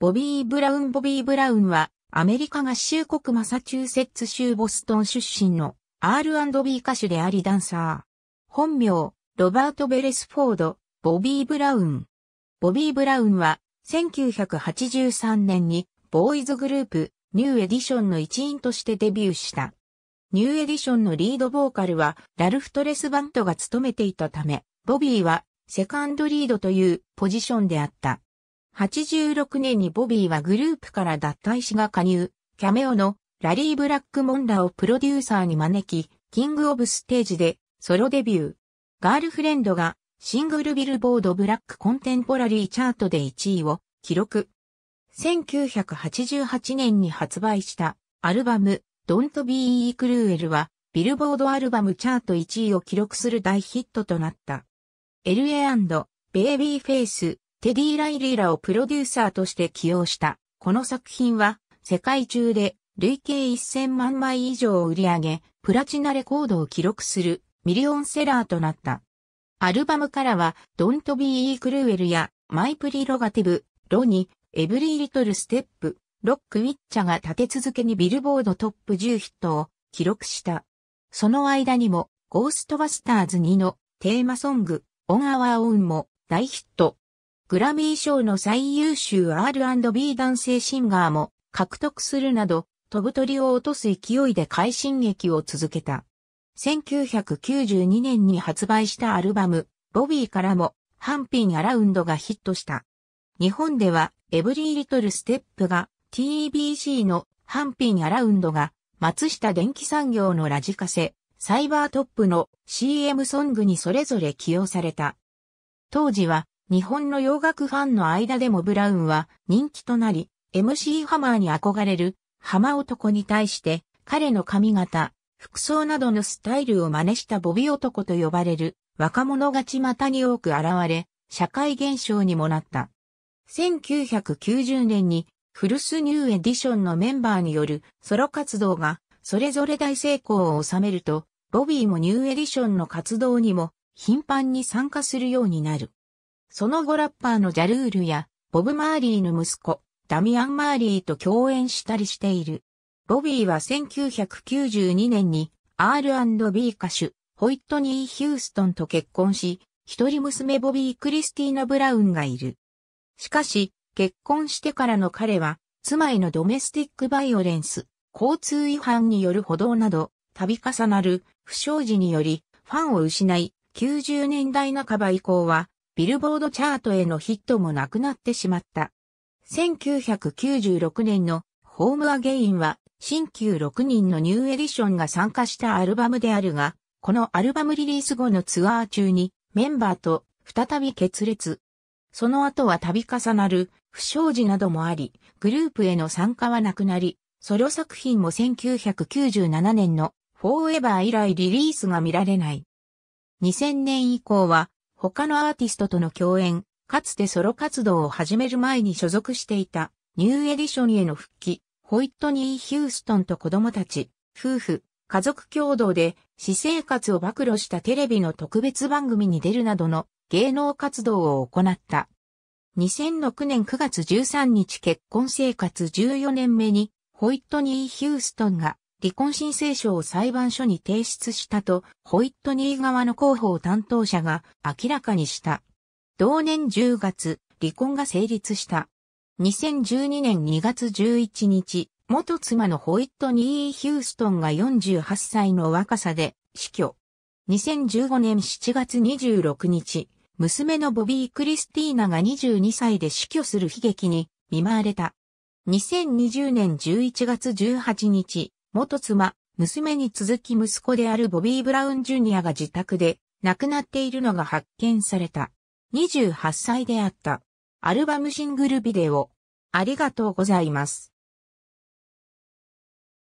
ボビー・ブラウン・ボビー・ブラウンは、アメリカ合衆国マサチューセッツ州ボストン出身の R&B 歌手でありダンサー。本名、ロバート・ベレスフォード、ボビー・ブラウン。ボビー・ブラウンは、1983年に、ボーイズグループ、ニューエディションの一員としてデビューした。ニューエディションのリードボーカルは、ラルフ・トレスバントが務めていたため、ボビーは、セカンドリードというポジションであった。86年にボビーはグループから脱退しが加入、キャメオのラリー・ブラックモンラをプロデューサーに招き、キング・オブ・ステージでソロデビュー。ガールフレンドがシングルビルボードブラックコンテンポラリーチャートで1位を記録。1988年に発売したアルバム Don't Be Cruel はビルボードアルバムチャート1位を記録する大ヒットとなった。LA& b a b y Face テディ・ライリーらをプロデューサーとして起用した。この作品は、世界中で累計1000万枚以上を売り上げ、プラチナレコードを記録するミリオンセラーとなった。アルバムからは、Don't Be Cruel や My Prerogative、ロニ、Every Little Step、ロックウィッチャが立て続けにビルボードトップ10ヒットを記録した。その間にも、ゴーストバスターズ2のテーマソング、On Our Own も大ヒット。グラミー賞の最優秀 R&B 男性シンガーも獲得するなど、飛ぶ鳥を落とす勢いで快進撃を続けた。1992年に発売したアルバム、ボビーからも、ハンピンアラウンドがヒットした。日本では、エブリーリトルステップが、TBC のハンピンアラウンドが、松下電機産業のラジカセ、サイバートップの CM ソングにそれぞれ起用された。当時は、日本の洋楽ファンの間でもブラウンは人気となり、MC ハマーに憧れるハマ男に対して彼の髪型、服装などのスタイルを真似したボビ男と呼ばれる若者がちまたに多く現れ、社会現象にもなった。1990年にフルスニューエディションのメンバーによるソロ活動がそれぞれ大成功を収めると、ボビーもニューエディションの活動にも頻繁に参加するようになる。その後ラッパーのジャルールや、ボブ・マーリーの息子、ダミアン・マーリーと共演したりしている。ボビーは1992年に R&B 歌手、ホイットニー・ヒューストンと結婚し、一人娘ボビー・クリスティーナ・ブラウンがいる。しかし、結婚してからの彼は、妻へのドメスティック・バイオレンス、交通違反による歩道など、度重なる不祥事により、ファンを失い、90年代半ば以降は、ビルボードチャートへのヒットもなくなってしまった。1996年のホームアゲインは新旧6人のニューエディションが参加したアルバムであるが、このアルバムリリース後のツアー中にメンバーと再び決裂。その後は度重なる不祥事などもあり、グループへの参加はなくなり、ソロ作品も1997年のフォーエバー以来リリースが見られない。2000年以降は他のアーティストとの共演、かつてソロ活動を始める前に所属していたニューエディションへの復帰、ホイットニー・ヒューストンと子供たち、夫婦、家族共同で私生活を暴露したテレビの特別番組に出るなどの芸能活動を行った。2006年9月13日結婚生活14年目にホイットニー・ヒューストンが離婚申請書を裁判所に提出したと、ホイットニー側の広報担当者が明らかにした。同年10月、離婚が成立した。2012年2月11日、元妻のホイットニー・ヒューストンが48歳の若さで死去。2015年7月26日、娘のボビー・クリスティーナが22歳で死去する悲劇に見舞われた。2020年11月18日、元妻、娘に続き息子であるボビー・ブラウン・ジュニアが自宅で亡くなっているのが発見された。28歳であった。アルバムシングルビデオ。ありがとうございます。